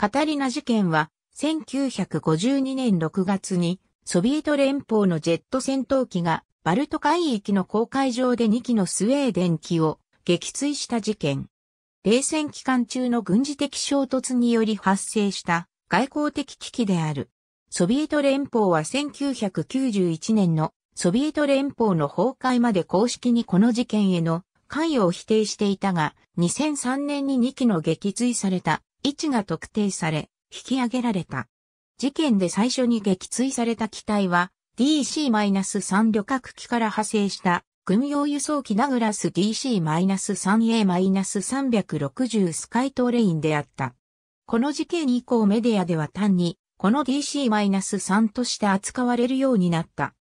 カタリナ事件は、1952年6月に、ソビエト連邦のジェット戦闘機が、バルト海域の公海上で2機のスウェーデン機を撃墜した事件。冷戦期間中の軍事的衝突により発生した外交的危機である。ソビエト連邦は1991年のソビエト連邦の崩壊まで公式にこの事件への関与を否定していたが、2003年に2機の撃墜された位置が特定され、引き上げられた。事件で最初に撃墜された機体は DC-3 旅客機から派生した軍用輸送機ダグラス DC-3A-360 スカイトレインであった。この事件以降メディアでは単にこの DC-3 として扱われるようになった。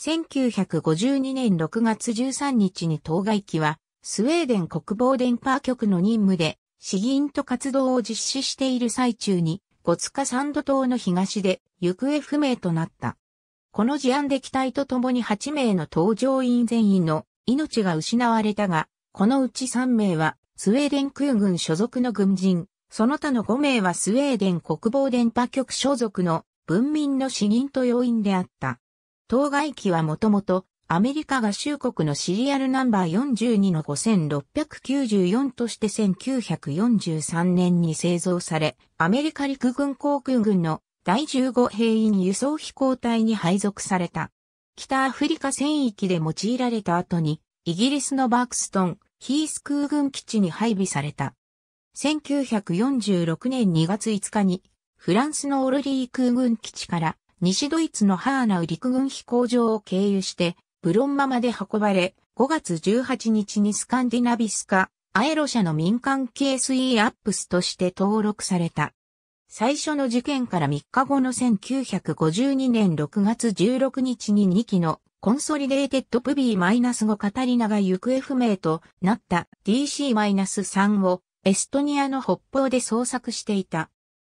1952年6月13日に当該機はスウェーデン国防電波局の任務で死議と活動を実施している最中に、五塚三度島の東で行方不明となった。この事案で機体と共に8名の搭乗員全員の命が失われたが、このうち3名はスウェーデン空軍所属の軍人、その他の5名はスウェーデン国防電波局所属の文民の死人と要因であった。当該機はもともとアメリカ合衆国のシリアルナンバー42の5694として1943年に製造され、アメリカ陸軍航空軍の第15兵員輸送飛行隊に配属された。北アフリカ戦域で用いられた後に、イギリスのバークストン、ヒース空軍基地に配備された。1946年2月5日に、フランスのオルリー空軍基地から、西ドイツのハーナウ陸軍飛行場を経由して、ブロンマまで運ばれ、5月18日にスカンディナビスカ、アエロ社の民間系 s e アップスとして登録された。最初の事件から3日後の1952年6月16日に2機のコンソリデーテッドプビー -5 カタリナが行方不明となった DC-3 をエストニアの北方で捜索していた。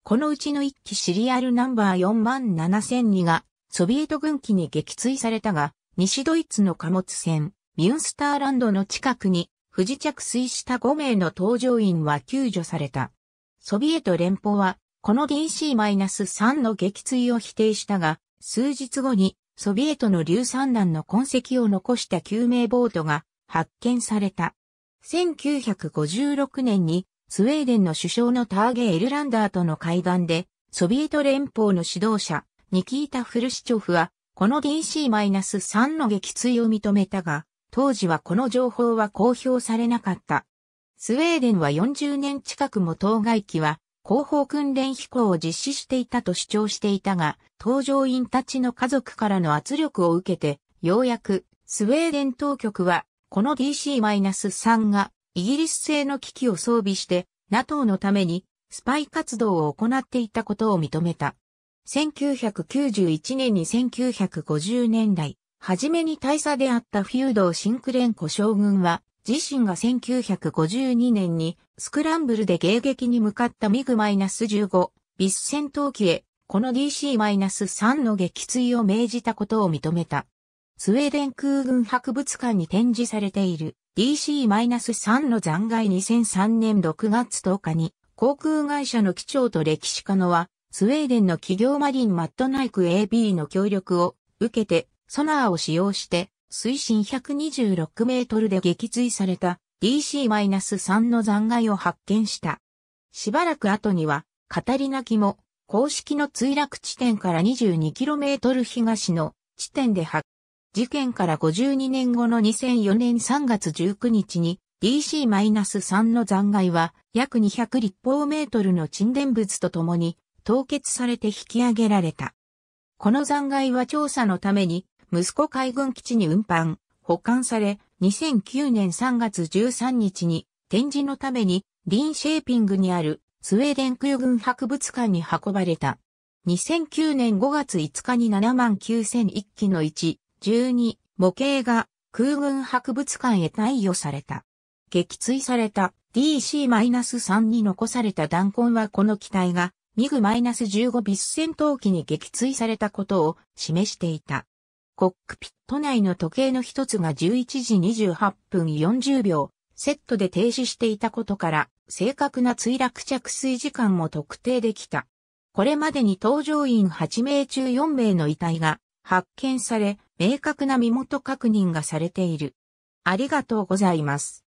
このうちの1機シリアルナンバー4万7002がソビエト軍機に撃墜されたが、西ドイツの貨物船、ミュンスターランドの近くに不時着水した5名の搭乗員は救助された。ソビエト連邦は、この DC-3 の撃墜を否定したが、数日後に、ソビエトの硫酸弾の痕跡を残した救命ボートが発見された。1956年に、スウェーデンの首相のターゲ・エルランダーとの会談で、ソビエト連邦の指導者、ニキータ・フルシチョフは、この DC-3 の撃墜を認めたが、当時はこの情報は公表されなかった。スウェーデンは40年近くも当該機は後方訓練飛行を実施していたと主張していたが、搭乗員たちの家族からの圧力を受けて、ようやくスウェーデン当局は、この DC-3 がイギリス製の機器を装備して、NATO のためにスパイ活動を行っていたことを認めた。1991年に1950年代、初めに大佐であったフュードー・シンクレンコ将軍は、自身が1952年にスクランブルで迎撃に向かったミグ -15 ビス戦闘機へ、この DC-3 の撃墜を命じたことを認めた。スウェーデン空軍博物館に展示されている DC-3 の残骸2003年6月10日に航空会社の機長と歴史家のはスウェーデンの企業マリン・マットナイク AB の協力を受けて、ソナーを使用して、水深126メートルで撃墜された DC-3 の残骸を発見した。しばらく後には、カタリナ機も、公式の墜落地点から 22km 東の地点で発、事件から52年後の2004年3月19日に、DC-3 の残骸は約200立方メートルの沈殿物とともに凍結されて引き上げられた。この残骸は調査のために、息子海軍基地に運搬、保管され、2009年3月13日に展示のためにリンシェーピングにあるスウェーデン空軍博物館に運ばれた。2009年5月5日に7万9001機の1、12模型が空軍博物館へ貸与された。撃墜された DC-3 に残された弾痕はこの機体がミグ -15 ビス戦闘機に撃墜されたことを示していた。コックピット内の時計の一つが11時28分40秒、セットで停止していたことから、正確な墜落着水時間も特定できた。これまでに搭乗員8名中4名の遺体が発見され、明確な身元確認がされている。ありがとうございます。